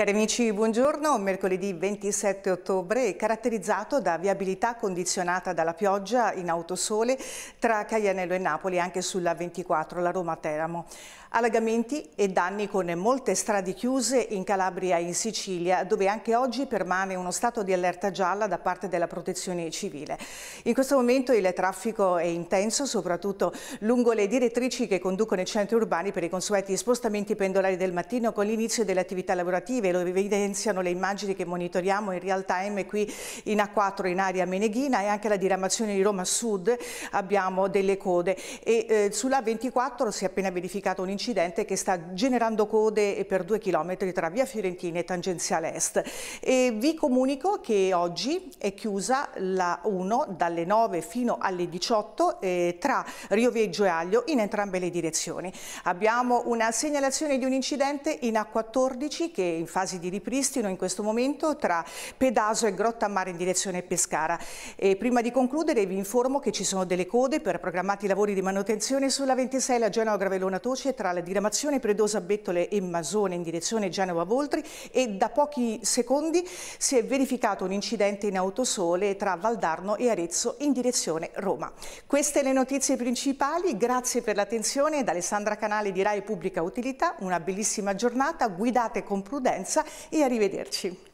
Cari amici, buongiorno. Mercoledì 27 ottobre è caratterizzato da viabilità condizionata dalla pioggia in autosole tra Caianello e Napoli, anche sulla 24, la Roma-Teramo. Allagamenti e danni con molte strade chiuse in Calabria e in Sicilia, dove anche oggi permane uno stato di allerta gialla da parte della protezione civile. In questo momento il traffico è intenso, soprattutto lungo le direttrici che conducono i centri urbani per i consueti spostamenti pendolari del mattino con l'inizio delle attività lavorative e lo evidenziano le immagini che monitoriamo in real time qui in A4 in area Meneghina e anche la diramazione di Roma Sud abbiamo delle code e eh, sulla 24 si è appena verificato un incidente che sta generando code per due chilometri tra via Fiorentina e tangenziale est e vi comunico che oggi è chiusa la 1 dalle 9 fino alle 18 eh, tra Rioveggio e Aglio in entrambe le direzioni. Abbiamo una segnalazione di un incidente in A14 che in fase di ripristino in questo momento tra Pedaso e Grotta Mare in direzione Pescara. E prima di concludere vi informo che ci sono delle code per programmati lavori di manutenzione sulla 26 la Genova Gravellona Toce tra la diramazione Predosa Bettole e Masone in direzione Genova Voltri e da pochi secondi si è verificato un incidente in autosole tra Valdarno e Arezzo in direzione Roma. Queste le notizie principali, grazie per l'attenzione da Alessandra Canale di Rai Pubblica Utilità, una bellissima giornata, guidate con prudenza conferenza e arrivederci.